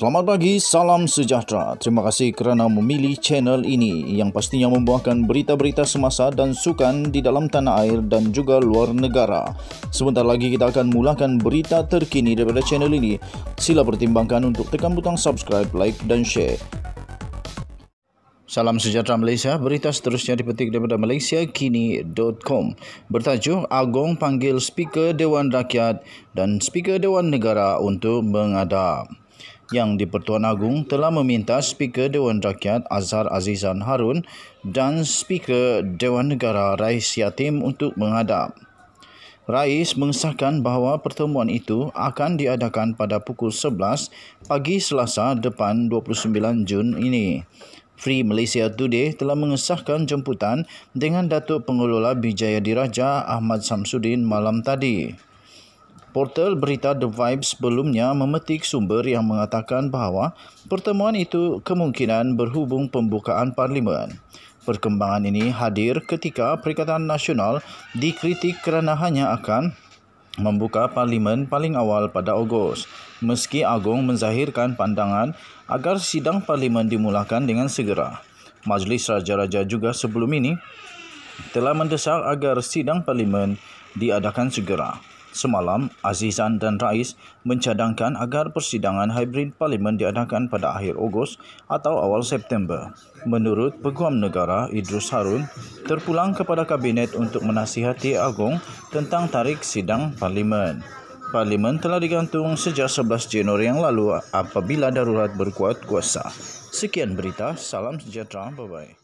Selamat pagi, salam sejahtera. Terima kasih kerana memilih channel ini yang pastinya membawakan berita-berita semasa dan sukan di dalam tanah air dan juga luar negara. Sebentar lagi kita akan mulakan berita terkini daripada channel ini. Sila pertimbangkan untuk tekan butang subscribe, like dan share. Salam sejahtera Malaysia, berita seterusnya dipetik daripada malaysiakini.com bertajuk Agong panggil Speaker Dewan Rakyat dan Speaker Dewan Negara untuk mengadap. Yang di-Pertuan Agung telah meminta Speaker Dewan Rakyat Azhar Azizan Harun dan Speaker Dewan Negara Rais Yatim untuk menghadap. Rais mengesahkan bahawa pertemuan itu akan diadakan pada pukul 11 pagi Selasa depan 29 Jun ini. Free Malaysia Today telah mengesahkan jemputan dengan Datuk Pengelola Bijaya Diraja Ahmad Samsudin malam tadi. Portal berita The Vibe sebelumnya memetik sumber yang mengatakan bahawa pertemuan itu kemungkinan berhubung pembukaan parlimen. Perkembangan ini hadir ketika Perikatan Nasional dikritik kerana hanya akan membuka parlimen paling awal pada Ogos. Meski Agong menzahirkan pandangan agar sidang parlimen dimulakan dengan segera. Majlis Raja-Raja juga sebelum ini telah mendesak agar sidang parlimen diadakan segera. Semalam, Azizan dan Rais mencadangkan agar persidangan hybrid parlimen diadakan pada akhir Ogos atau awal September. Menurut Peguam Negara Idrus Harun, terpulang kepada Kabinet untuk menasihati Agong tentang tarik sidang parlimen. Parlimen telah digantung sejak 11 Januari yang lalu apabila darurat berkuat kuasa. Sekian berita, salam sejahtera, bye-bye.